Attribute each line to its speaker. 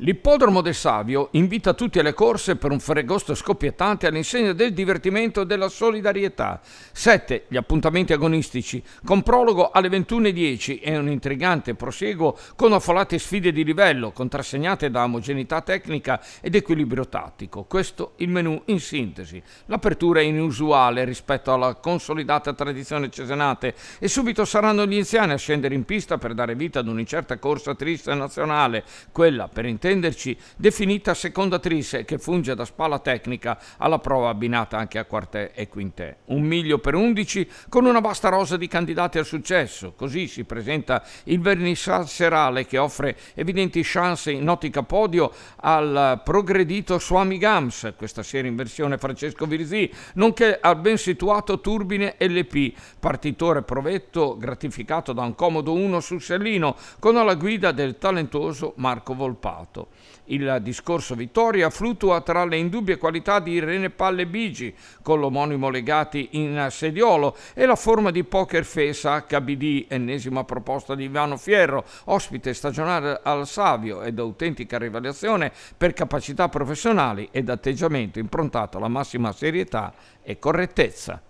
Speaker 1: L'ippodromo del Savio invita tutti alle corse per un ferragosto scoppiettante all'insegna del divertimento e della solidarietà. 7. Gli appuntamenti agonistici, con prologo alle 21.10 e un intrigante prosieguo con affolate sfide di livello, contrassegnate da omogeneità tecnica ed equilibrio tattico. Questo il menù in sintesi. L'apertura è inusuale rispetto alla consolidata tradizione cesenate e subito saranno gli anziani a scendere in pista per dare vita ad un'incerta corsa triste nazionale, quella per intervenire intenderci, definita seconda trise che funge da spalla tecnica alla prova abbinata anche a quartè e quintè. Un miglio per undici con una vasta rosa di candidati al successo. Così si presenta il vernissage serale che offre evidenti chance in ottica podio al progredito Swami Gams, questa sera in versione Francesco Virzì, nonché al ben situato Turbine LP, partitore provetto gratificato da un comodo 1 sul sellino con alla guida del talentuoso Marco Volpato fatto. Il discorso Vittoria fluttua tra le indubbie qualità di Irene Palle Bigi, con l'omonimo Legati in sediolo, e la forma di poker face HBD, ennesima proposta di Ivano Fierro, ospite stagionale al Savio ed autentica rivelazione per capacità professionali ed atteggiamento improntato alla massima serietà e correttezza.